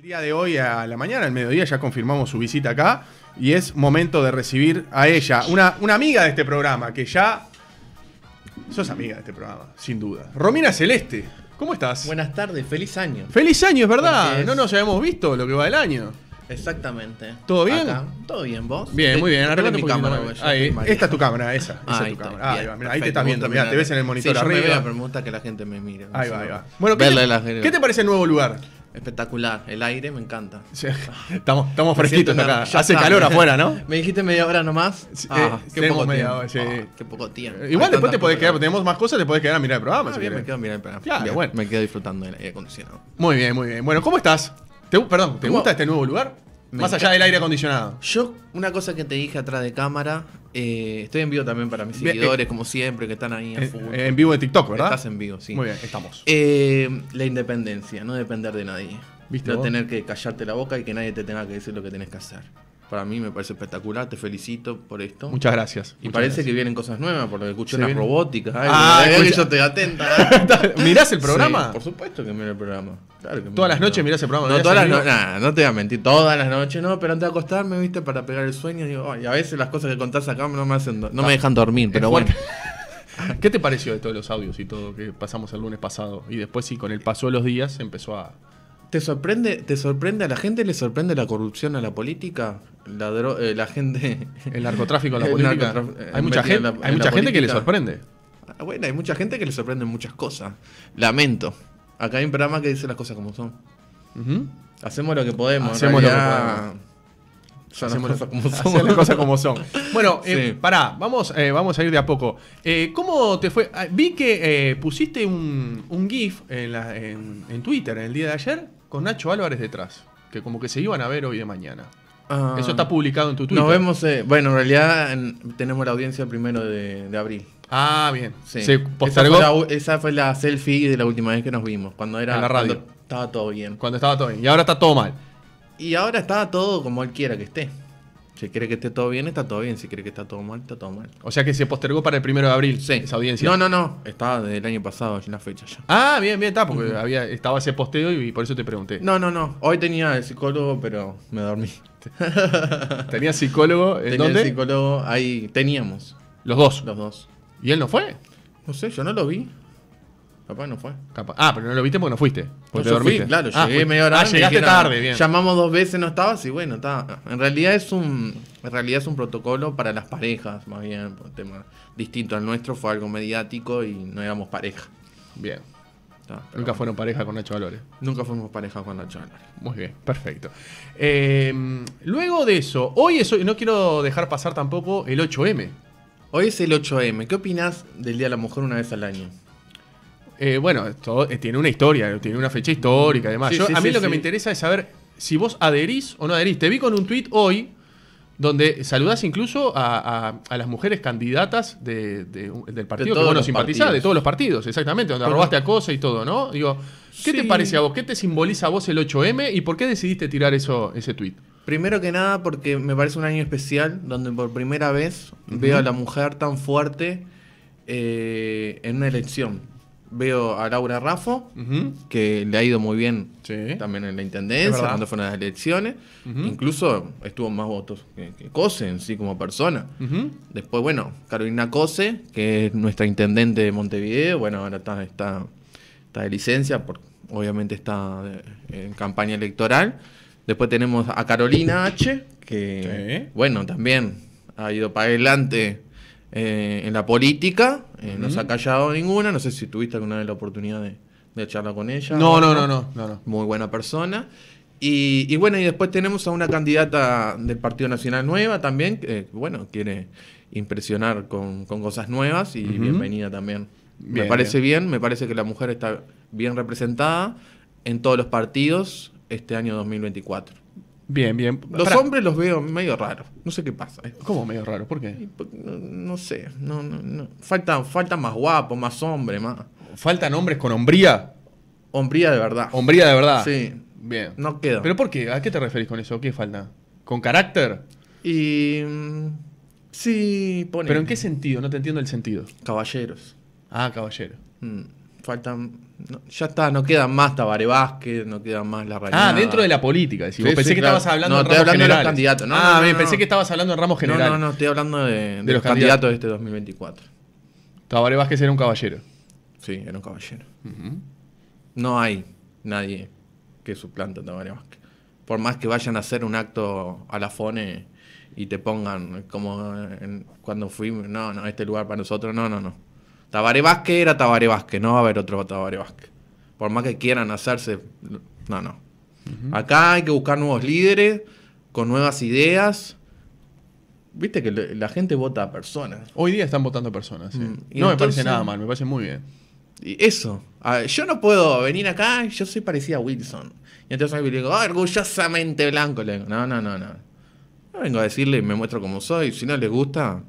El día de hoy a la mañana, al mediodía, ya confirmamos su visita acá y es momento de recibir a ella, una, amiga de este programa, que ya... Sos amiga de este programa, sin duda. Romina Celeste, ¿cómo estás? Buenas tardes, feliz año. Feliz año, es verdad. No nos habíamos visto lo que va del año. Exactamente. ¿Todo bien? Todo bien, vos. Bien, muy bien. Arreglate mi cámara. Ahí. Esta es tu cámara, esa. ahí te estás viendo, te ves en el monitor sí, arriba. Yo me que la gente me mire. Ahí va, ahí va. Bueno, ¿qué te parece el nuevo lugar? Espectacular, el aire me encanta. Estamos, estamos fresquitos acá. Hace calor afuera, ¿no? Me dijiste media hora nomás. Ah, eh, qué, poco ah, qué, poco tiempo. Igual después te podés quedar, tenemos más cosas, te podés quedar a mirar el programa. Ah, me quedo el bueno. Me quedo disfrutando el aire acondicionado. Muy bien, muy bien. Bueno, ¿cómo estás? ¿Te, perdón, ¿te gusta este nuevo lugar? Más allá del aire acondicionado. Yo, una cosa que te dije atrás de cámara, eh, estoy en vivo también para mis seguidores, eh, como siempre, que están ahí a eh, En vivo de TikTok, ¿verdad? Estás en vivo, sí. Muy bien, estamos. la independencia, no depender de nadie. no tener que callarte la boca y que nadie te tenga que decir lo que tienes que hacer. Para mí me parece espectacular, te felicito por esto. Muchas gracias. Y parece que vienen cosas nuevas, porque escuché las robóticas. ah, yo te atenta. ¿Mirás el programa? por supuesto que miro el programa. Claro que todas las noches mirás el programa. No, todas las no, no te voy a mentir, todas las noches, no, pero antes de acostarme, viste, para pegar el sueño, digo, ay, a veces las cosas que contás acá no me hacen, no me ah, dejan dormir, pero bueno. ¿Qué te pareció de todos los audios y todo que pasamos el lunes pasado? Y después sí, con el paso de los días empezó a, ¿Te sorprende, ¿Te sorprende a la gente? ¿Le sorprende la corrupción a la política? La, eh, gente. El narcotráfico a la política. Eh, hay mucha, gente, hay mucha gente que le sorprende. Ah, bueno, hay mucha gente que le sorprende muchas cosas. Lamento. Acá hay un programa que dice las cosas como son. Hacemos lo que podemos. Hacemos lo que podemos. hacemos las cosas como son. Bueno, eh, pará, vamos, vamos a ir de a poco. ¿Cómo te fue? Ah, vi que pusiste un, GIF en, en, en, Twitter el día de ayer con Nacho Álvarez detrás, que como que se iban a ver hoy de mañana. Ah. Eso está publicado en tu Twitter. Nos vemos, eh, bueno, en realidad tenemos la audiencia el primero de, abril. Ah, bien. Sí. Esa fue, la, selfie de la última vez que nos vimos, cuando era la estaba todo bien. Cuando estaba todo bien. Y ahora está todo mal. Y ahora está todo como él quiera que esté. Si cree que esté todo bien, está todo bien. Si cree que está todo mal, está todo mal. O sea que se postergó para el primero de abril sí. esa audiencia. No, no, no. Estaba desde el año pasado en la fecha ya. Ah, bien, bien, está. Porque había, estaba ese posteo y, por eso te pregunté. No, no, no. Hoy tenía el psicólogo, pero me dormí. ¿Tenía psicólogo? ¿En dónde? El psicólogo ahí. Teníamos. ¿Los dos? Los dos. ¿Y él no fue? No sé, yo no lo vi. Capaz no fue. Ah, pero no lo viste porque no fuiste. Porque dormiste. Fui, claro, ah, llegué media hora. Ah, llegaste tarde, bien. Llamamos dos veces, no estabas y bueno, está. En realidad es un en realidad es un protocolo para las parejas, más bien, por tema distinto al nuestro, fue algo mediático y no éramos pareja. Bien. Nunca fueron pareja con Nacho Valores. Nunca fuimos pareja con Nacho Valores. Muy bien, perfecto. Eh, luego de eso, hoy es hoy, no quiero dejar pasar tampoco el 8M. Hoy es el 8M. ¿Qué opinas del Día de la Mujer una vez al año? Eh, bueno, eh, tiene una historia, tiene una fecha histórica, además. a mí lo que me interesa es saber si vos adherís o no adherís. Te vi con un tuit hoy donde saludás incluso a, las mujeres candidatas de, del partido de que bueno, simpatizás, de todos los partidos, exactamente, donde robaste a cosa y todo, ¿no? Digo, ¿qué te parece a vos? ¿Qué te simboliza a vos el 8M y por qué decidiste tirar eso, ese tuit? Primero que nada porque me parece un año especial donde por primera vez veo a la mujer tan fuerte eh, en una elección. Veo a Laura Raffo, que le ha ido muy bien también en la intendencia, cuando fueron las elecciones. Incluso estuvo más votos que, Cose en sí como persona. Después, bueno, Carolina Cose, que es nuestra intendente de Montevideo, bueno, ahora está, está, está de licencia, porque obviamente está en campaña electoral. Después tenemos a Carolina H, que, bueno, también ha ido para adelante eh, en la política, eh, no se ha callado ninguna, no sé si tuviste alguna vez la oportunidad de, charlar con ella. No, no, no, no, Muy buena persona. Y, bueno, y después tenemos a una candidata del Partido Nacional Nueva también, que eh, bueno, quiere impresionar con, cosas nuevas y bienvenida también. me parece bien, me parece que la mujer está bien representada en todos los partidos este año 2024. Bien, bien. Los hombres los veo medio raros. No sé qué pasa. ¿Cómo medio raro? ¿Por qué? No, sé. No, no, Faltan, falta más guapos, más hombres, más. ¿Faltan hombres con hombría? Hombría de verdad. Hombría de verdad. Sí. Bien. No queda. ¿Pero por qué? ¿A qué te referís con eso? ¿Qué falta? ¿Con carácter? Y. Mm, sí, pone. ¿Pero en qué sentido? No te entiendo el sentido. Caballeros. Ah, caballeros. Mm, faltan ya está, no queda más Tabare Vázquez, no queda más la realidad. Ah, dentro de la política. pensé que estabas hablando, de, los candidatos. Ah, no, pensé que estabas hablando de ramos General No, no, no, estoy hablando de, los candidatos de este 2024. Tabaré Vázquez era un caballero. Sí, era un caballero. No hay nadie que suplante a Tabaré Vázquez. Por más que vayan a hacer un acto a la FONE y te pongan como en, cuando fuimos, no, no, este lugar para nosotros, no, no, no. Tabaré Vázquez era Tabaré Vázquez, no va a haber otro Tabaré Vázquez. Por más que quieran hacerse, no, no. Acá hay que buscar nuevos líderes, con nuevas ideas. Viste que la gente vota a personas. Hoy día están votando a personas. Mm, no me parece nada mal, me parece muy bien. Y eso. yo no puedo venir acá, yo soy parecida a Wilson. Y entonces me digo, ah, orgullosamente blanco. Le digo, no, no, no, no. No vengo a decirle, me muestro como soy. Si no les gusta,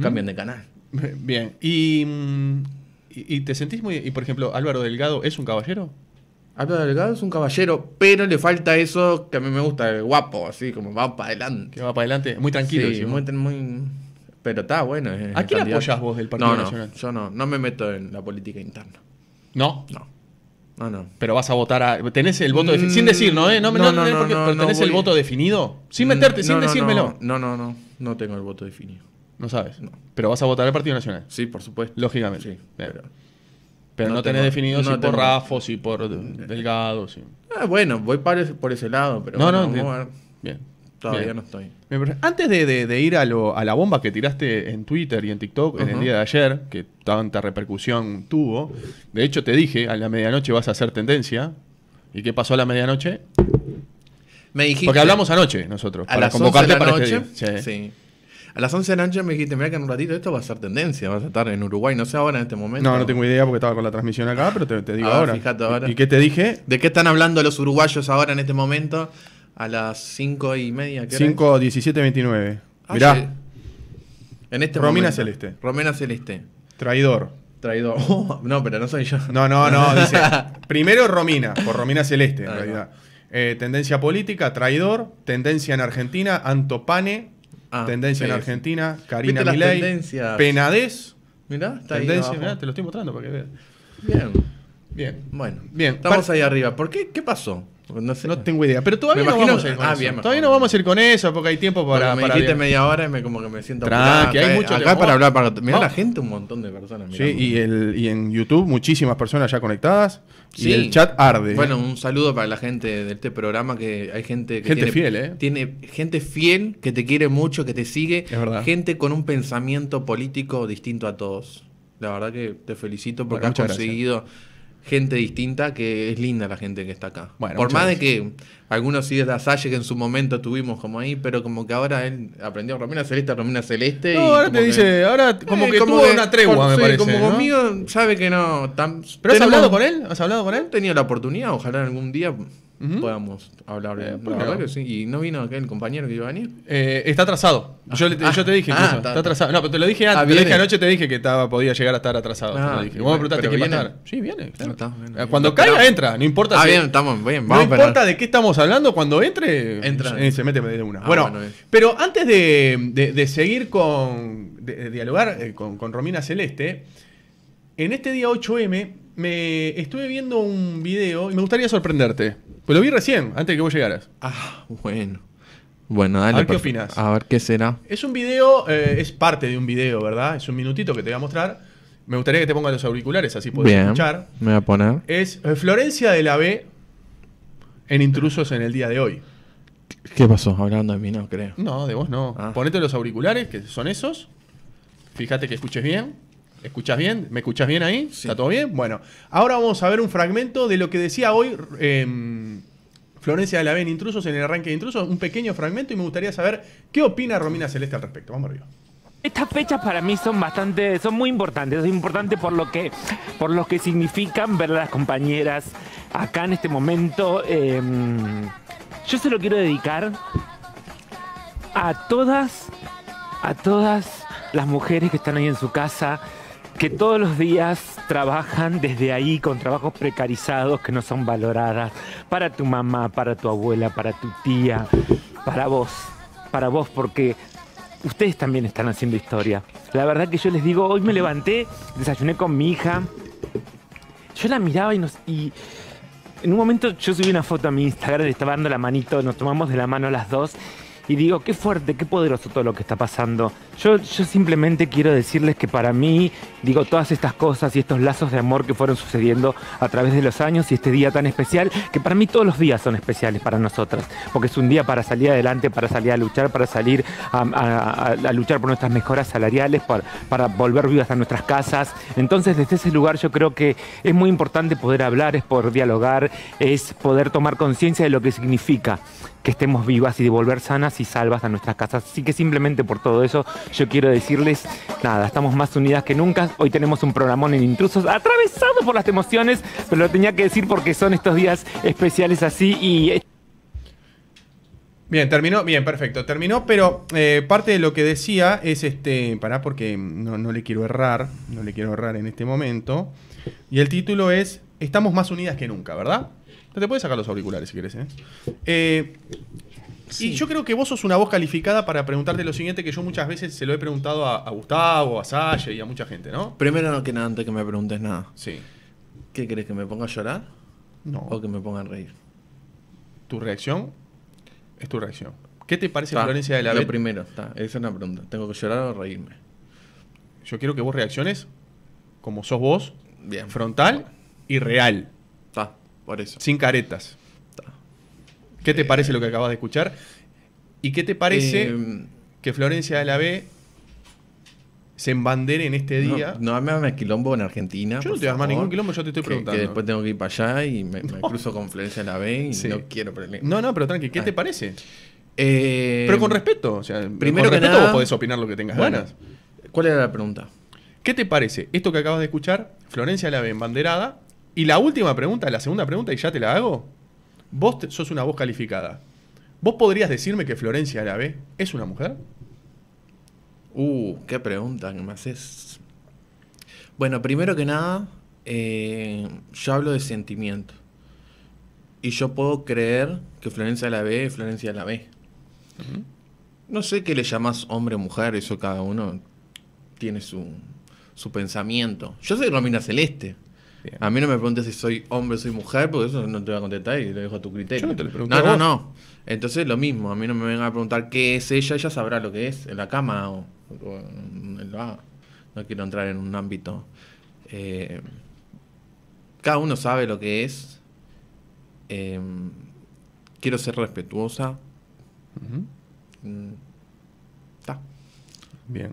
cambian de canal. Bien. Mm, y, y, te sentís muy. Y por ejemplo, Álvaro Delgado es un caballero. Álvaro Delgado es un caballero, pero le falta eso que a mí me gusta, el guapo, así como va para adelante. va para adelante, muy tranquilo. muy, Pero está bueno. ¿A quién apoyas vos del Partido no, no, Yo no, no me meto en la política interna. ¿No? No. No, no. Pero vas a votar a. ¿Tenés el voto definido? sin mm, decir, ¿no? Eh? No, no, no, no ¿Tenés el voto definido? Sin mm, meterte, sin decírmelo. No, no, no. No tengo el voto definido. No sabes. Pero vas a votar al Partido Nacional. Sí, por supuesto. Lógicamente. pero, no, tenés definido si por rafo, si por Delgado. Ah, bueno, voy por ese, por ese lado, pero. No, no, Bien. Todavía no estoy. Antes de, ir a, la bomba que tiraste en Twitter y en TikTok en el día de ayer, que tanta repercusión tuvo, de hecho te dije, a la medianoche vas a hacer tendencia. ¿Y qué pasó a la medianoche? Me dijiste. Porque hablamos anoche nosotros. para convocarte para este noche, sí. A las 11 de la noche me dijiste, mira que en un ratito esto va a ser tendencia, vas a estar en Uruguay, no sé ahora en este momento. No, no tengo idea porque estaba con la transmisión acá, pero te, digo ah, ahora. Fíjate ahora. ¿Y qué te dije? ¿De qué están hablando los uruguayos ahora en este momento? A las 5 y media. 5, 17, 29. Mirá. En este Romina Celeste. Romina Celeste. Traidor. Traidor. Oh, no, pero no soy yo. No, no, no. dice, primero Romina, por Romina Celeste, en realidad. Eh, tendencia política, traidor. Tendencia en Argentina, Antopane, Ah, tendencia en Argentina, Karina Milei, Penadez. Mirá, está ahí mirá, te lo estoy mostrando para que veas. Bien. Bien. Bueno. Bien. Estamos ahí arriba. ¿Por qué? ¿Qué pasó? No, tengo idea. Pero todavía no vamos a ir con ah, eso. todavía no vamos a ir con eso porque hay tiempo para. me media hora y me, como que me siento. hay eh, mucho acá para hablar. Para, mira la gente, un montón de personas. sí, y, el, en YouTube muchísimas personas ya conectadas. Y el chat arde. Bueno, un saludo para la gente de este programa que hay gente gente fiel, ¿eh? Tiene gente fiel que te quiere mucho, que te sigue, es gente con un pensamiento político distinto a todos. La verdad que te felicito porque has conseguido gente distinta, que es linda la gente que está acá. Bueno, Por más de que algunos sí de la Salle que en su momento tuvimos como ahí, pero como que ahora él aprendió Romina Celeste, Romina Celeste. No, ahora te dice, ahora eh, como que tuvo una tregua, me Como conmigo sabe que no. ¿Pero has hablado con él? ¿Has hablado con él? tenido la oportunidad, ojalá algún día podamos hablar. de eh, ¿Y no vino aquel compañero que iba a venir? Eh, está atrasado. Ah. yo, te ah. dije, ah, está, atrasado. No, pero te lo dije antes. anoche, te dije que podía llegar a estar atrasado. Te dije. Vos a preguntaste quién viene? a estar. Sí, viene. Eh, cuando caiga, entra. No importa. bien, no importa de qué estamos hablando. Cuando entre, entra. Se, mete mete de una. bueno, pero antes de, de, seguir con de, dialogar con Romina Celeste, en este día 8M me estuve viendo un video y me gustaría sorprenderte. Pues lo vi recién, antes de que vos llegaras. Ah, bueno. Bueno, dale. A ver qué opinas. A ver qué será. Es un video, eh, es parte de un video, ¿verdad? Es un minutito que te voy a mostrar. Me gustaría que te pongas los auriculares, así puedes escuchar. Me voy a poner. Es eh, Florencia de la B en Intrusos en el día de hoy. ¿Qué pasó? Hablando de mí, no creo. No, de vos no. Ah. Ponete los auriculares, que son esos. Fíjate que escuches bien. ¿Escuchas bien? ¿Me escuchas bien ahí? ¿Está todo bien? Bueno, ahora vamos a ver un fragmento de lo que decía hoy em, Florencia de la Ven, Intrusos, en el arranque de Intrusos, un pequeño fragmento y me gustaría saber qué opina Romina Celeste al respecto. Vamos arriba. Estas fechas para mí son bastante, son muy importantes, es importante por lo que, por lo que significan ver a las compañeras acá en este momento. Em, yo se lo quiero dedicar a todas, a todas las mujeres que están ahí en su casa, que todos los días trabajan desde ahí con trabajos precarizados que no son valoradas para tu mamá, para tu abuela, para tu tía, para vos, para vos, porque ustedes también están haciendo historia. La verdad que yo les digo, hoy me levanté, desayuné con mi hija, yo la miraba y nos... Y, en un momento yo subí una foto a mi Instagram, le estaba dando la manito, nos tomamos de la mano las dos y digo, qué fuerte, qué poderoso todo lo que está pasando. Yo, yo simplemente quiero decirles que para mí, digo, todas estas cosas y estos lazos de amor que fueron sucediendo a través de los años y este día tan especial, que para mí todos los días son especiales para nosotras, porque es un día para salir adelante, para salir a luchar, para salir a, luchar por nuestras mejoras salariales, para, para volver vivas a nuestras casas. Entonces, desde ese lugar yo creo que es muy importante poder hablar, es poder dialogar, es poder tomar conciencia de lo que significa que estemos vivas y de volver sanas y salvas a nuestras casas. Así que simplemente por todo eso yo quiero decirles, nada, estamos más unidas que nunca. Hoy tenemos un programón en intrusos atravesado por las emociones, pero lo tenía que decir porque son estos días especiales así y... Bien, terminó, bien, perfecto. Terminó, pero eh, parte de lo que decía es este. Pará, porque no, le quiero errar. No le quiero errar en este momento. Y el título es Estamos más unidas que nunca, ¿verdad? No te puedes sacar los auriculares si querés, ¿eh? eh y yo creo que vos sos una voz calificada para preguntarte lo siguiente que yo muchas veces se lo he preguntado a, Gustavo, a Salle y a mucha gente, ¿no? Primero que nada, antes que me preguntes nada. Sí. ¿Qué crees? ¿Que me ponga a llorar? No. ¿O que me ponga a reír? Tu reacción es tu reacción. ¿Qué te parece Florencia de la Lo primero, esa es una pregunta. ¿Tengo que llorar o reírme? Yo quiero que vos reacciones como sos vos, Bien. frontal y real. Por eso. Sin caretas. ¿Qué te eh. parece lo que acabas de escuchar? ¿Y qué te parece eh, que Florencia de la B se embandere en este día? No, no me hagas quilombo en Argentina. Yo no te voy a ningún quilombo, yo te estoy preguntando. Que, después tengo que ir para allá y me, cruzo con Florencia de la B y no quiero problemas. No, no, pero tranqui, ¿qué ah. te parece? Eh, pero con respeto, o sea, primero con que respeto nada, vos podés opinar lo que tengas ganas. ¿Cuál era la pregunta? ¿Qué te parece esto que acabas de escuchar? Florencia de la B embanderada y la última pregunta, la segunda pregunta, y ya te la hago. Vos sos una voz calificada. ¿Vos podrías decirme que Florencia B es una mujer? Uh, qué pregunta que me haces. Bueno, primero que nada, eh, yo hablo de sentimiento. Y yo puedo creer que Florencia la ve, Florencia la ve. No sé qué le llamas hombre o mujer, eso cada uno tiene su, su pensamiento. Yo soy Romina Celeste. A mí no me preguntes si soy hombre o soy mujer, porque eso no te voy a contestar y lo dejo a tu criterio. no, no, no, Entonces lo mismo, a mí no me vengan a preguntar qué es ella, ella sabrá lo que es en la cama o, en bar. no quiero entrar en un ámbito. Eh, cada uno sabe lo que es. Eh, quiero ser respetuosa. Está. Mm, Bien.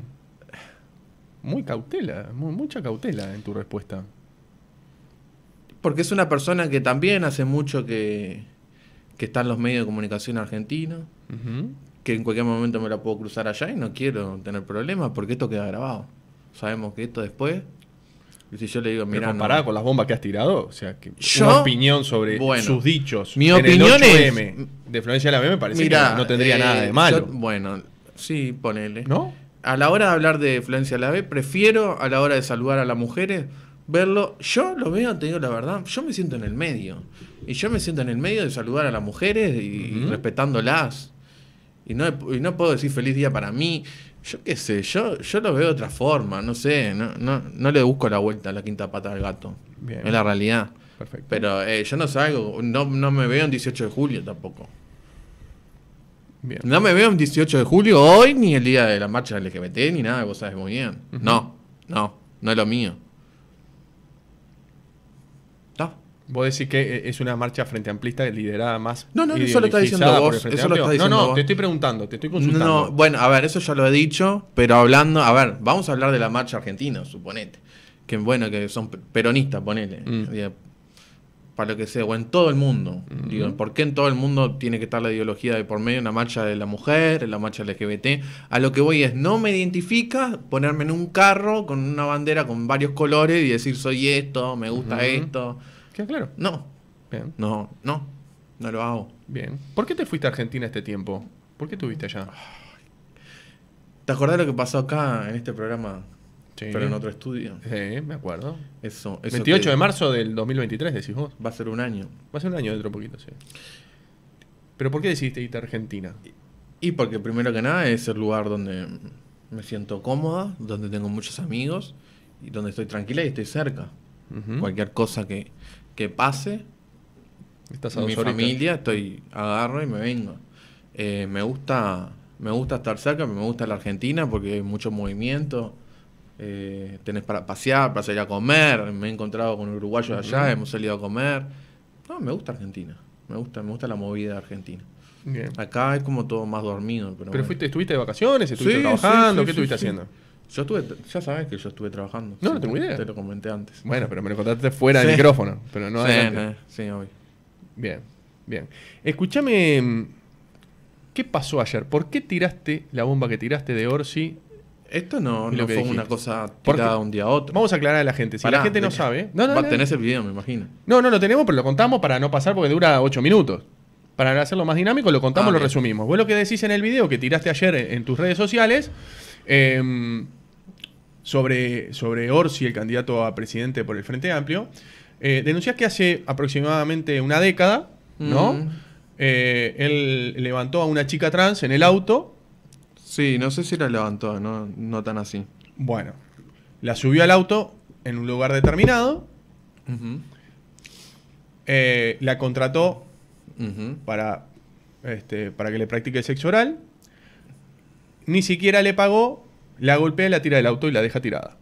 Muy cautela, mucha cautela en tu respuesta. Porque es una persona que también hace mucho que, que está en los medios de comunicación argentinos, que en cualquier momento me la puedo cruzar allá y no quiero tener problemas porque esto queda grabado. Sabemos que esto después y si yo le digo, mira. comparada con las bombas que has tirado, o sea, que una opinión sobre sus dichos. Mi en opinión de Florencia la me parece que no tendría eh, nada de malo. bueno, sí, ponele. ¿No? A la hora de hablar de Florencia la prefiero a la hora de saludar a las mujeres verlo. Yo lo veo, te digo la verdad, yo me siento en el medio. Y yo me siento en el medio de saludar a las mujeres y, respetándolas. Y no, no puedo decir feliz día para mí. Yo qué sé, yo, yo lo veo de otra forma, no sé, no, no, le busco la vuelta a la quinta pata del gato. Bien. Es la realidad. Perfecto. Pero eh, yo no salgo, no, me veo en 18 de julio tampoco. No me veo en 18 de julio hoy, ni el día de la marcha LGBT, ni nada, vos sabés muy bien. No, no, no es lo mío. Vos decís que eh, es una marcha frente amplista liderada más. No, no, eso lo está diciendo vos. Eso lo está diciendo no, no, te estoy preguntando, te estoy consultando. No, bueno, a ver, eso ya lo he dicho, pero hablando, a ver, vamos a hablar de la marcha argentina, suponete. Que bueno, que son peronistas, ponele. Mm. Para lo que sea, o en todo el mundo. Mm-hmm. Digo, ¿por qué en todo el mundo tiene que estar la ideología de por medio una marcha de la mujer, la marcha LGBT? A lo que voy es, no me identifica ponerme en un carro con una bandera con varios colores y decir soy esto, me gusta mm-hmm. esto claro? No. No, no. No lo hago. Bien. ¿Por qué te fuiste a Argentina este tiempo? ¿Por qué estuviste allá? ¿Te acordás lo que pasó acá en este programa? Sí. Pero en otro estudio. Sí, me acuerdo. Eso. eso 28 de marzo del 2023, decís vos. Va a ser un año. Va a ser un año dentro de poquito, sí. ¿Pero por qué decidiste irte a Argentina? Y porque primero que nada es el lugar donde me siento cómoda, donde tengo muchos amigos y donde estoy tranquila y estoy cerca. Cualquier cosa que que pase, Estás mi familia, estoy agarro y me vengo. Eh, me gusta me gusta estar cerca, me gusta la Argentina porque hay mucho movimiento. Eh, tenés para pasear, para salir a comer. Me he encontrado con uruguayos allá, hemos salido a comer. No, me gusta Argentina. Me gusta, me gusta la movida Argentina. Acá es como todo más dormido. Pero, fuiste, estuviste de vacaciones, estuviste trabajando, ¿qué estuviste haciendo? Yo estuve, ya sabes que yo estuve trabajando. No, no tengo idea. Te lo comenté antes. Bueno, pero me lo contaste fuera del micrófono, pero no Sí, hoy. Eh, bien, bien. Escúchame, mm, ¿qué pasó ayer? ¿Por qué tiraste la bomba que tiraste de Orsi? Esto no, no fue una cosa tirada un día a otro. Vamos a aclarar a la gente. Si la gente no sabe. No, tenés el video, me imagino. No, no lo tenemos, pero lo contamos para no pasar porque dura ocho minutos. Para hacerlo más dinámico, lo contamos, ah, lo resumimos. Vos lo que decís en el video que tiraste ayer en, tus redes sociales. Em, sobre, sobre Orsi, el candidato a presidente por el Frente Amplio, eh, que hace aproximadamente una década, ¿no? Mm. Eh, él levantó a una chica trans en el auto. Sí, no sé si la levantó, no, no tan así. Bueno, la subió al auto en un lugar determinado. Eh, la contrató para, este, para que le practique el sexo oral. Ni siquiera le pagó la golpea y la tira del auto y la deja tirada.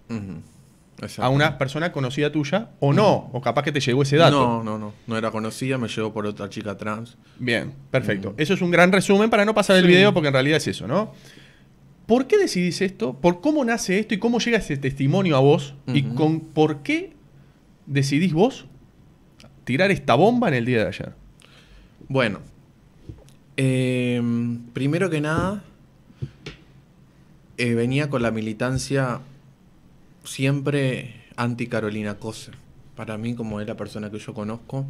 A una persona conocida tuya, o no, o capaz que te llegó ese dato. No, no, no, no era conocida, me llegó por otra chica trans. Bien, perfecto. Eso es un gran resumen para no pasar el video, porque en realidad es eso, ¿no? ¿Por qué decidís esto? ¿Por cómo nace esto y cómo llega ese testimonio a vos? ¿Y con por qué decidís vos tirar esta bomba en el día de ayer? Bueno, em, primero que nada, eh, venía con la militancia siempre anti-Carolina Cose. Para mí, como es la persona que yo conozco,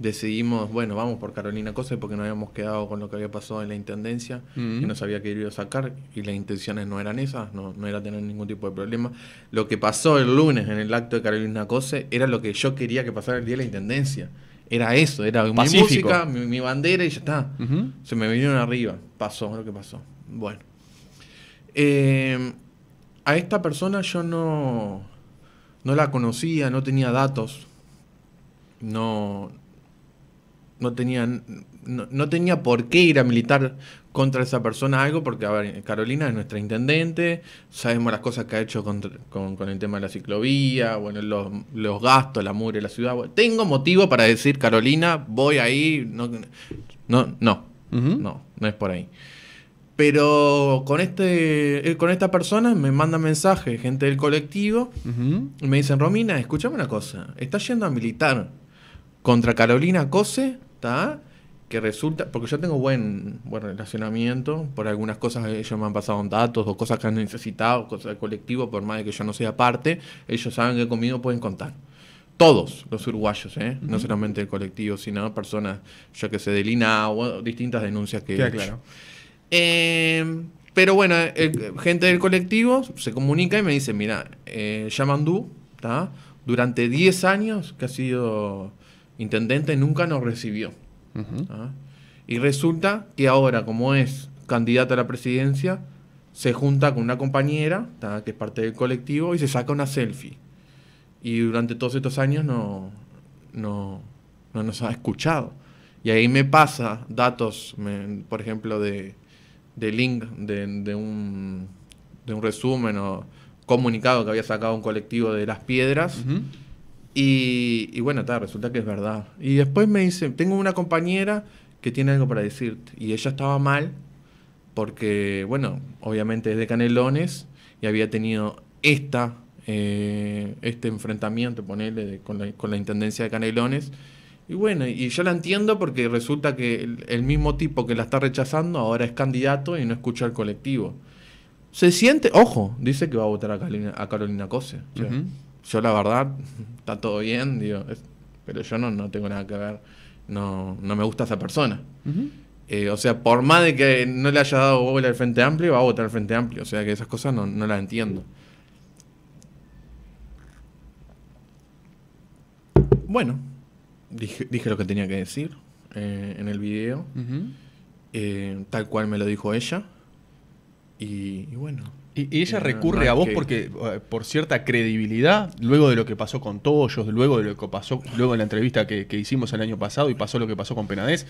decidimos, bueno, vamos por Carolina Cose porque no habíamos quedado con lo que había pasado en la Intendencia, y que nos había querido sacar y las intenciones no eran esas, no, era tener ningún tipo de problema. Lo que pasó el lunes en el acto de Carolina Cose era lo que yo quería que pasara el día de la Intendencia. Era eso, era mi música, mi, bandera y ya está. Se me vinieron arriba, pasó lo que pasó. Bueno. Em, a esta persona yo no, no la conocía, no tenía datos, no, no, tenía, no, tenía por qué ir a militar contra esa persona algo, porque Carolina es nuestra intendente, sabemos las cosas que ha hecho con, el tema de la ciclovía, bueno, los, los gastos, la mugre, la ciudad. tengo motivo para decir, Carolina, voy ahí, no, no, no, no, no es por ahí. Pero con, este, eh, con esta persona me manda mensajes, gente del colectivo, y me dicen, Romina, escúchame una cosa, está yendo a militar contra Carolina Cose, ¿está? Que resulta, porque yo tengo buen, relacionamiento, por algunas cosas ellos me han pasado datos o cosas que han necesitado, cosas del colectivo, por más de que yo no sea parte, ellos saben que conmigo pueden contar todos los uruguayos, ¿eh? no solamente el colectivo, sino personas, ya que sé, del INAH distintas denuncias que... claro. Em, pero bueno, gente del colectivo se comunica y me dice, mira, eh, Yamandú, durante 10 años que ha sido intendente, nunca nos recibió. Y resulta que ahora, como es candidato a la presidencia, se junta con una compañera, que es parte del colectivo, y se saca una selfie. Y durante todos estos años no, no, nos ha escuchado. Y ahí me pasa datos, por ejemplo, de de link de, de, un, de un resumen o comunicado que había sacado un colectivo de Las Piedras. y, y, bueno, ta, resulta que es verdad. Y después me dice, tengo una compañera que tiene algo para decirte. Y ella estaba mal porque, bueno, obviamente es de Canelones y había tenido esta, eh, este enfrentamiento, ponerle con, la, con, la, Intendencia de Canelones y bueno, y yo la entiendo porque resulta que el, mismo tipo que la está rechazando ahora es candidato y no escucha al colectivo. Se siente, ojo, dice que va a votar a Carolina, a Cose. Yo la verdad, está todo bien, pero yo no, no tengo nada que ver, no, no me gusta esa persona. Eh, o sea, por más de que no le haya dado bola al Frente Amplio, va a votar al Frente Amplio. O sea que esas cosas no, no las entiendo. Bueno, dije, lo que tenía que decir eh, en el video, eh, tal cual me lo dijo ella. Y, bueno. Y, ella eh, recurre a vos porque por cierta credibilidad, luego de lo que pasó con Toyos, luego de lo que pasó, luego de la entrevista que, hicimos el año pasado y pasó lo que pasó con Penadez,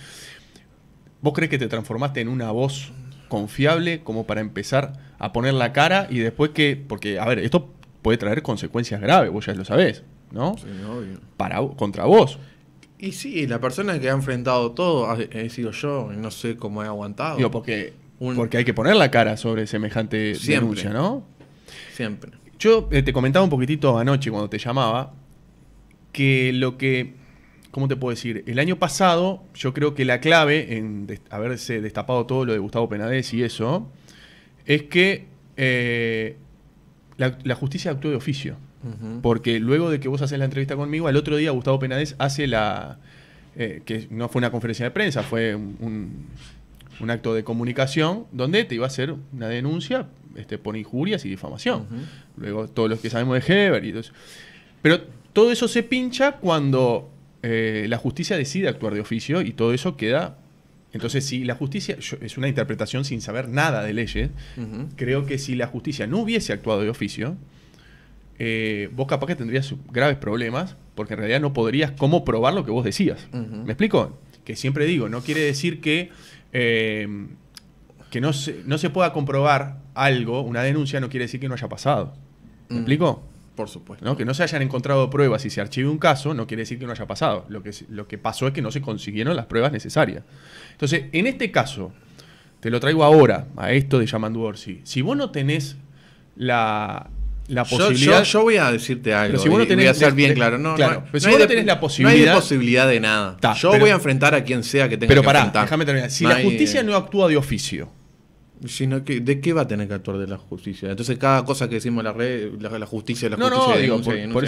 ¿vos crees que te transformaste en una voz confiable como para empezar a poner la cara y después que, porque, a ver, esto puede traer consecuencias graves, vos ya lo sabés, ¿no? Sí, obvio. Para, contra vos. Y sí, la persona que ha enfrentado todo ha sido yo, no sé cómo he aguantado. porque, porque hay que poner la cara sobre semejante denuncia, ¿no? Siempre. Yo eh, te comentaba un poquitito anoche cuando te llamaba que lo que, ¿cómo te puedo decir? El año pasado yo creo que la clave en haberse destapado todo lo de Gustavo Penades y eso, es que eh, la, la, justicia actuó de oficio. Porque luego de que vos haces la entrevista conmigo, al otro día Gustavo Penades hace la. Eh, que no fue una conferencia de prensa, fue un, acto de comunicación donde te iba a hacer una denuncia este, por injurias y difamación. Luego, todos los que sabemos de Heber y todo eso. Pero todo eso se pincha cuando eh, la justicia decide actuar de oficio y todo eso queda entonces, si la justicia, es una interpretación sin saber nada de leyes, creo que si la justicia no hubiese actuado de oficio, eh, vos capaz que tendrías graves problemas porque en realidad no podrías cómo probar lo que vos decías. ¿Me explico? Que siempre digo, no quiere decir que, eh, que no, se, no se pueda comprobar algo, una denuncia no quiere decir que no haya pasado. ¿Me explico? Por supuesto. Que no se hayan encontrado pruebas y se archive un caso no quiere decir que no haya pasado. Lo que, lo que pasó es que no se consiguieron las pruebas necesarias. Entonces, en este caso, te lo traigo ahora, a esto de Yamandu Orsi. Si vos no tenés la, la posibilidad. Yo, voy a decirte algo. no voy a ser bien claro. No, No, pero si no vos no tenés la posibilidad. No hay posibilidad de nada. yo voy a enfrentar a quien sea que tenga pero pará, Déjame terminar. Si la justicia no actúa de oficio, Sino que, ¿De qué va a tener que actuar de la justicia? Entonces, cada cosa que decimos la red, la, justicia, la justicia, por,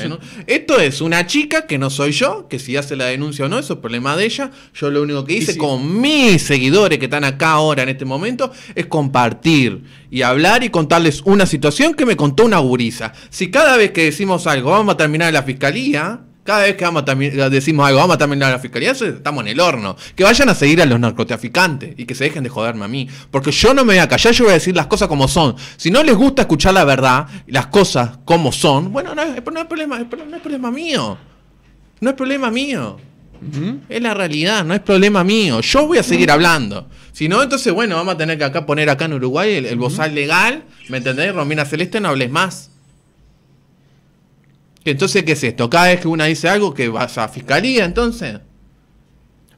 Esto es una chica que no soy yo, que si hace la denuncia o no, eso es problema de ella. Yo lo único que hice con mis seguidores que están acá ahora en este momento es compartir y hablar y contarles una situación que me contó una gurisa Si cada vez que decimos algo vamos a terminar en la fiscalía, cada vez que también decimos algo, vamos a terminar la fiscalía, estamos en el horno. Que vayan a seguir a los narcotraficantes y que se dejen de joderme a mí. Porque yo no me voy a callar, yo voy a decir las cosas como son. Si no les gusta escuchar la verdad, las cosas como son, bueno, no, es, problema, es problema mío. No es problema mío. Es la realidad, no es problema mío. Yo voy a seguir hablando. Si no, entonces, bueno, vamos a tener que acá poner acá en Uruguay el, bozal legal. ¿Me entendés? Romina Celeste, no hables más. Entonces, ¿qué es esto? Cada vez que una dice algo, que vas a fiscalía, entonces.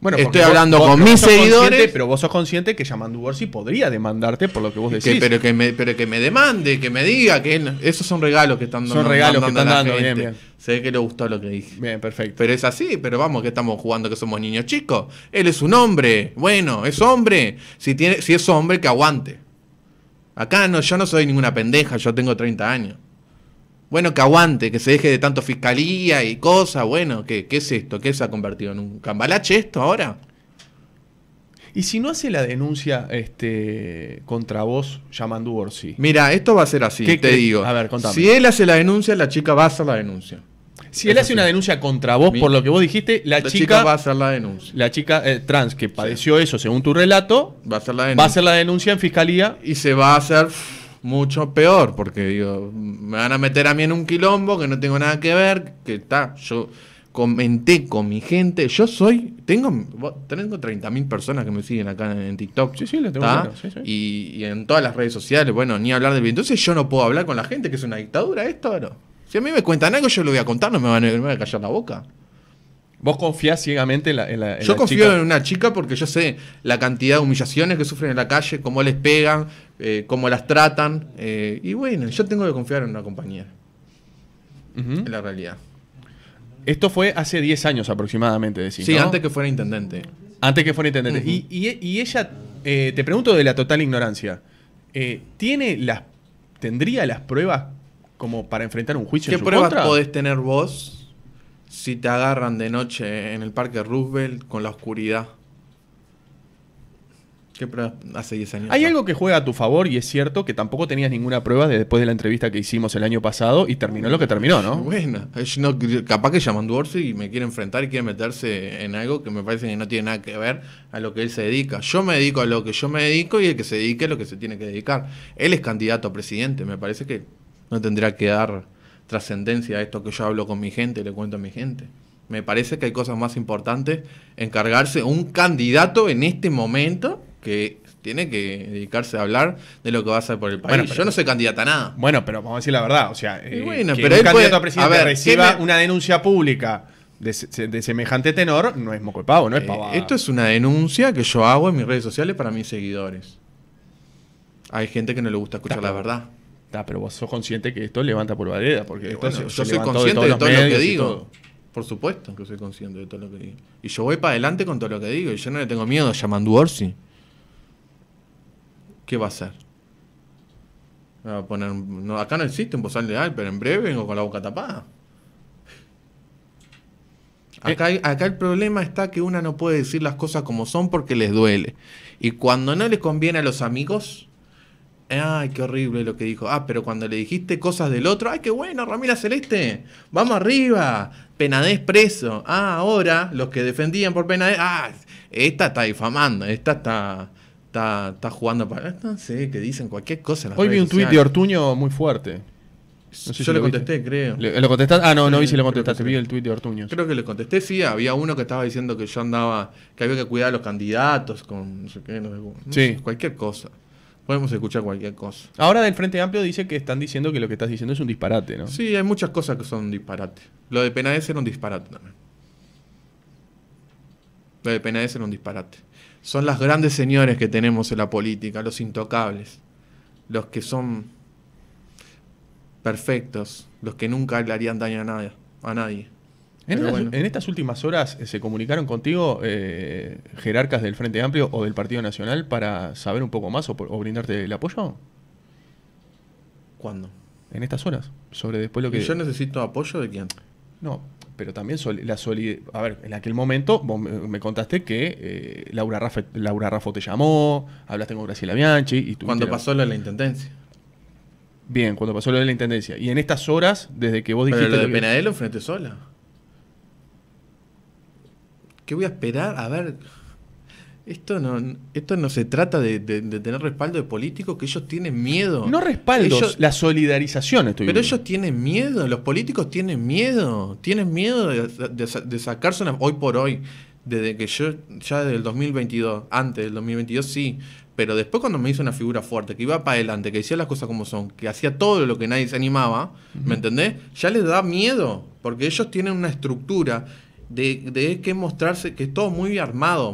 Bueno, estoy hablando con mis seguidores. Pero vos sos consciente que Yamandu Orsi podría demandarte por lo que vos decís. pero, que me, pero que me demande, que me diga que esos son regalos que están dando. Son regalos que están dando, bien, bien. Sé que le gustó lo que dije. Bien, perfecto. Pero es así, pero vamos, que estamos jugando que somos niños chicos. Él es un hombre, bueno, es hombre. Si, tiene, si es hombre, que aguante. Acá no, yo no soy ninguna pendeja, yo tengo 30 años. Bueno, que aguante, que se deje de tanto fiscalía y cosas. Bueno, ¿qué, es esto? ¿Qué se ha convertido en un cambalache esto ahora? ¿Y si no hace la denuncia este, contra vos, Yamandú Orsi? Mira, esto va a ser así, te digo. A ver, contame. Si él hace la denuncia, la chica va a hacer la denuncia. Si él hace una denuncia contra vos por lo que vos dijiste, la, la chica, va a hacer la denuncia. La chica eh, trans que padeció eso, según tu relato, va a hacer la denuncia, va a hacer la denuncia en fiscalía y se va a hacer mucho peor, porque digo, me van a meter a mí en un quilombo que no tengo nada que ver, que está, yo comenté con mi gente, yo soy, tengo, tengo 30.000 personas que me siguen acá en, TikTok, sí, sí, tengo Y, en todas las redes sociales, bueno, ni hablar del entonces yo no puedo hablar con la gente, que es una dictadura esto, ¿no? Si a mí me cuentan algo, yo lo voy a contar, no me van me van a callar la boca. ¿Vos confías ciegamente en la, en la Yo confío en una chica porque yo sé la cantidad de humillaciones que sufren en la calle, cómo les pegan, eh, cómo las tratan. Eh, y bueno, yo tengo que confiar en una compañía. En la realidad. Esto fue hace 10 años aproximadamente, decís. Sí, antes que fuera intendente. Antes que fuera intendente. y, ella, eh, te pregunto de la total ignorancia, ¿tiene las, ¿tendría las pruebas como para enfrentar un juicio? ¿Qué pruebas podés tener vos? si te agarran de noche en el Parque Roosevelt con la oscuridad. ¿Qué pruebas hace 10 años. Hay algo que juega a tu favor y es cierto que tampoco tenías ninguna prueba después de la entrevista que hicimos el año pasado y terminó lo que terminó, ¿no? Bueno, capaz que llaman Dorsey y me quiere enfrentar y quiere meterse en algo que me parece que no tiene nada que ver a lo que él se dedica. Yo me dedico a lo que yo me dedico y el que se dedique a lo que se tiene que dedicar. Él es candidato a presidente, me parece que no tendría que dar trascendencia a esto que yo hablo con mi gente, le cuento a mi gente. Me parece que hay cosas más importantes encargarse un candidato en este momento que tiene que dedicarse a hablar de lo que va a hacer por el país. Bueno, yo no soy candidata a nada. Bueno, pero vamos a decir la verdad, o sea, eh, bueno, un candidato a presidente reciba una denuncia pública de, semejante tenor no es moco pavo, no es eh, pavo. esto es una denuncia que yo hago en mis redes sociales para mis seguidores. Hay gente que no le gusta escuchar la verdad pero vos sos consciente que esto levanta polvareda, porque esto yo soy consciente de, todo lo que digo. Por supuesto que soy consciente de todo lo que digo. Y yo voy para adelante con todo lo que digo. Y yo no le tengo miedo a Yamandu Orsi. ¿Qué va a hacer? va a poner, acá no existe un bozal legal, pero en breve vengo con la boca tapada. Eh. Acá, acá el problema está que una no puede decir las cosas como son porque les duele. Y cuando no les conviene a los amigos, ay, qué horrible lo que dijo. Ah, pero cuando le dijiste cosas del otro, ay, qué bueno, Ramírez Celeste, vamos arriba, Penadez preso. Ah, ahora los que defendían por Penadez, ah, esta está difamando, esta está, está, está jugando para... No sé, que dicen cualquier cosa. Hoy vi un tuit de Ortuño muy fuerte. Yo le contesté, creo. ¿Lo contestaste? Ah, no, no vi si le contestaste. Vi el tuit de Ortuño. Creo que le contesté, sí. Había uno que estaba diciendo que yo andaba, que había que cuidar a los candidatos, con no sé qué, no sé, sí. cualquier cosa podemos escuchar cualquier cosa. Ahora del Frente Amplio dice que están diciendo que lo que estás diciendo es un disparate, ¿no? Sí, hay muchas cosas que son disparates. Lo de PNAS era un disparate también. Lo de PNAS era un disparate. Son las grandes señores que tenemos en la política, los intocables, los que son perfectos, los que nunca le harían daño a nadie. A nadie. En, estas últimas horas eh, se comunicaron contigo eh, jerarcas del Frente Amplio o del Partido Nacional para saber un poco más o, brindarte el apoyo. ¿Cuándo? En estas horas. Sobre después lo que. ¿Y yo necesito apoyo de quién? No, pero también la solidez. A ver, en aquel momento vos me, contaste que eh, Laura, Rafa, Laura Raffo te llamó, hablaste con Graciela Bianchi. Y cuando pasó lo de la intendencia. Bien, cuando pasó lo de la intendencia. Y en estas horas, desde que vos dijiste. Pero lo de Penadelo frente sola. ¿Qué voy a esperar? A ver, esto no, esto no se trata de, tener respaldo de políticos que ellos tienen miedo. No respaldo, la solidarización estoy Pero ellos tienen miedo, los políticos tienen miedo, tienen miedo de, sacarse una, hoy por hoy, desde que yo, ya desde el 2022, antes del 2022 sí, pero después cuando me hizo una figura fuerte, que iba para adelante, que decía las cosas como son, que hacía todo lo que nadie se animaba, ¿me entendés? Ya les da miedo, porque ellos tienen una estructura de, de, que mostrarse, que es todo muy armado,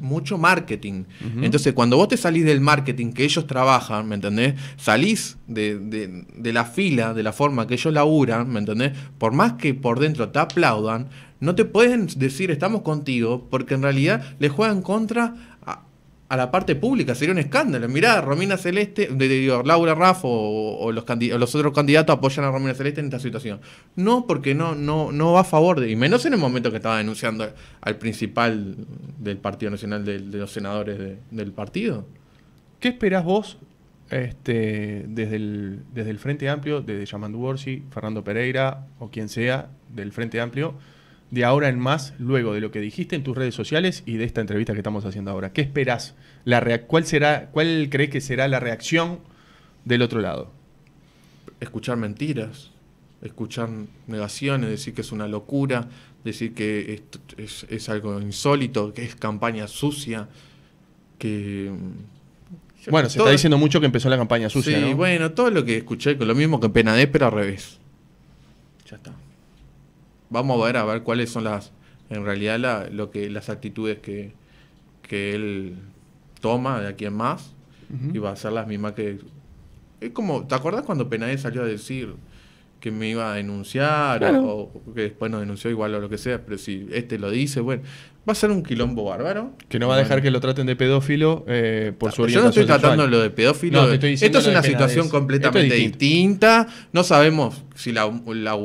mucho marketing. Entonces, cuando vos te salís del marketing que ellos trabajan, ¿me entendés? Salís de, de, de, la fila, de la forma que ellos laburan, ¿me entendés? Por más que por dentro te aplaudan, no te pueden decir estamos contigo, porque en realidad le juegan contra a la parte pública, sería un escándalo. Mirá, Romina Celeste, Laura Raffo o, los otros candidatos apoyan a Romina Celeste en esta situación. No, porque no, no, no va a favor de, y menos en el momento que estaba denunciando al principal del Partido Nacional de, los senadores del partido. ¿Qué esperás vos este, desde, el, desde el Frente Amplio, desde Yamandu Borsi, Fernando Pereira o quien sea del Frente Amplio? de ahora en más, luego de lo que dijiste en tus redes sociales y de esta entrevista que estamos haciendo ahora? ¿Qué esperas? La ¿Cuál, será, ¿Cuál crees que será la reacción del otro lado? Escuchar mentiras, escuchar negaciones, decir que es una locura, decir que es, es, algo insólito, que es campaña sucia, que... Mm, bueno, se está diciendo mucho que empezó la campaña sucia. Sí, bueno, todo lo que escuché, lo mismo que en pero al revés. Ya está vamos a ver a ver cuáles son las en realidad lo que las actitudes que, él toma de aquí en más y va a ser las mismas que es como te acuerdas cuando Penaez salió a decir que me iba a denunciar o, que después nos denunció igual o lo que sea pero si este lo dice bueno va a ser un quilombo bárbaro que no va a dejar que lo traten de pedófilo eh, por su orientación yo no estoy tratando lo de pedófilo esto es una situación completamente distinta no sabemos si la, la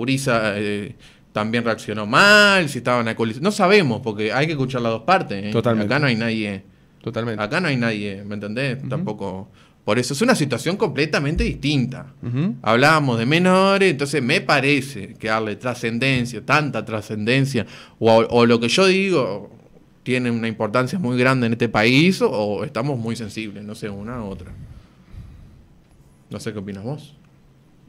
eh, también reaccionó mal, si estaban a colisión. No sabemos, porque hay que escuchar las dos partes. ¿eh? Acá no hay nadie. Totalmente. Acá no hay nadie, ¿me entendés? Tampoco. Por eso es una situación completamente distinta. Hablábamos de menores, entonces me parece que darle trascendencia, tanta trascendencia, o, lo que yo digo tiene una importancia muy grande en este país, o, o estamos muy sensibles, no sé, una u otra. No sé qué opinas vos.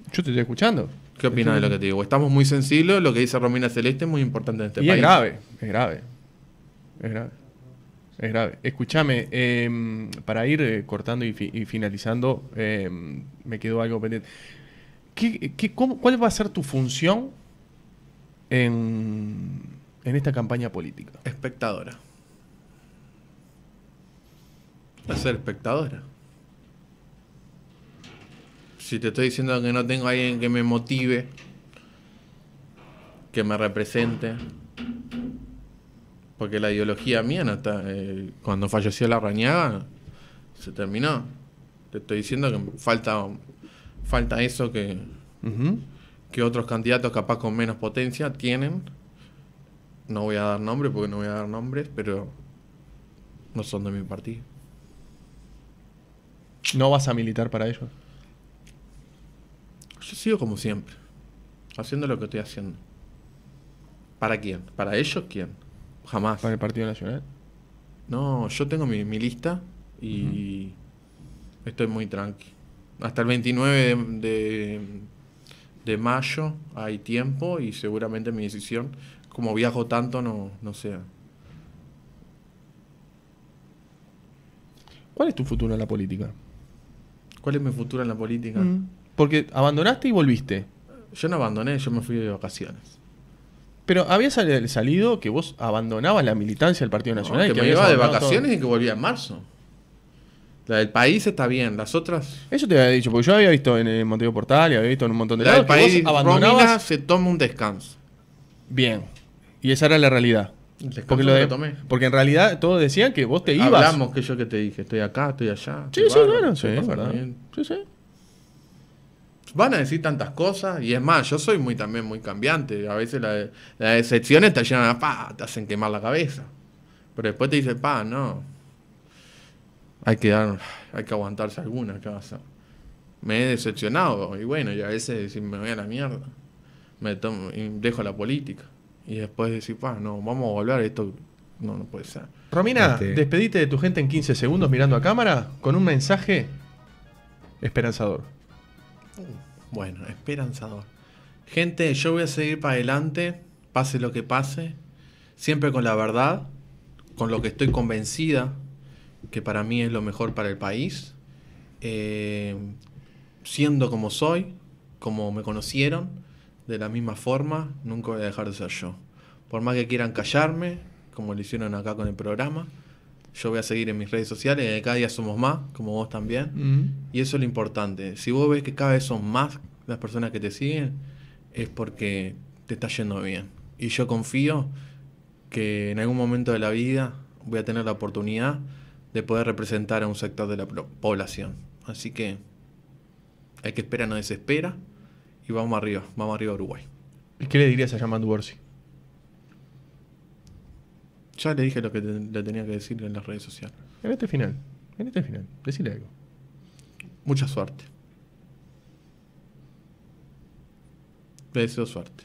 Yo te estoy escuchando. ¿Qué opinas de lo que te digo? Estamos muy sensibles, lo que dice Romina Celeste es muy importante en este país. Es grave, es grave. Es grave. Es grave. Escúchame, em, para ir eh, cortando y, finalizando, em, me quedó algo pendiente. ¿Qué, qué, ¿Cuál va a ser tu función en, en esta campaña política? Espectadora. Va a ser espectadora si te estoy diciendo que no tengo a alguien que me motive, que me represente, porque la ideología mía no está. Eh, cuando falleció la rañaga, se terminó. Te estoy diciendo que falta, falta eso que, que otros candidatos, capaz con menos potencia, tienen. No voy a dar nombres porque no voy a dar nombres, pero no son de mi partido. ¿No vas a militar para ellos? Yo sigo como siempre, haciendo lo que estoy haciendo. ¿Para quién? ¿Para ellos quién? Jamás. ¿Para el Partido Nacional? No, yo tengo mi, lista y estoy muy tranqui. Hasta el 29 de, mayo hay tiempo y seguramente mi decisión, como viajo tanto, no, no sea. ¿Cuál es tu futuro en la política? ¿Cuál es mi futuro en la política? Mm. Porque abandonaste y volviste. Yo no abandoné, yo me fui de vacaciones. Pero había salido que vos abandonabas la militancia del Partido Nacional. que, y que, me iba de vacaciones y que volvía en marzo. La del país está bien, las otras. Eso te había dicho, porque yo había visto en el Montevideo Portal y había visto en un montón de la del país, abandonaba se toma un descanso. Bien. Y esa era la realidad. porque, lo tomé. porque en realidad todos decían que vos te ibas. Hablamos que yo que te dije, estoy acá, estoy allá. Sí, sí, claro, sí, es verdad. Sí, sí van a decir tantas cosas. Y es más, yo soy muy también muy cambiante. A veces las decepciones te llenan a pa, te hacen quemar la cabeza. Pero después te dicen, pa, no. Hay que dar, hay que aguantarse alguna, casa. Me he decepcionado. Y bueno, y a veces me voy a la mierda. Me tomo, y dejo la política. Y después decir, pa, no, vamos a volver, esto no, puede ser. Romina, este despediste de tu gente en 15 segundos mirando a cámara con un mensaje esperanzador. Bueno, esperanzador. Gente, yo voy a seguir para adelante, pase lo que pase, siempre con la verdad, con lo que estoy convencida, que para mí es lo mejor para el país, eh, siendo como soy, como me conocieron, de la misma forma, nunca voy a dejar de ser yo. Por más que quieran callarme, como lo hicieron acá con el programa, yo voy a seguir en mis redes sociales, cada día somos más, como vos también, y eso es lo importante. Si vos ves que cada vez son más las personas que te siguen, es porque te está yendo bien. Y yo confío que en algún momento de la vida voy a tener la oportunidad de poder representar a un sector de la población. Así que hay que esperar, no desespera, y vamos arriba, vamos arriba a Uruguay. ¿Qué le dirías a Yamandu Borsi? Ya le dije lo que le tenía que decir en las redes sociales. En este final, en este final, decirle algo. Mucha suerte. Le deseo suerte.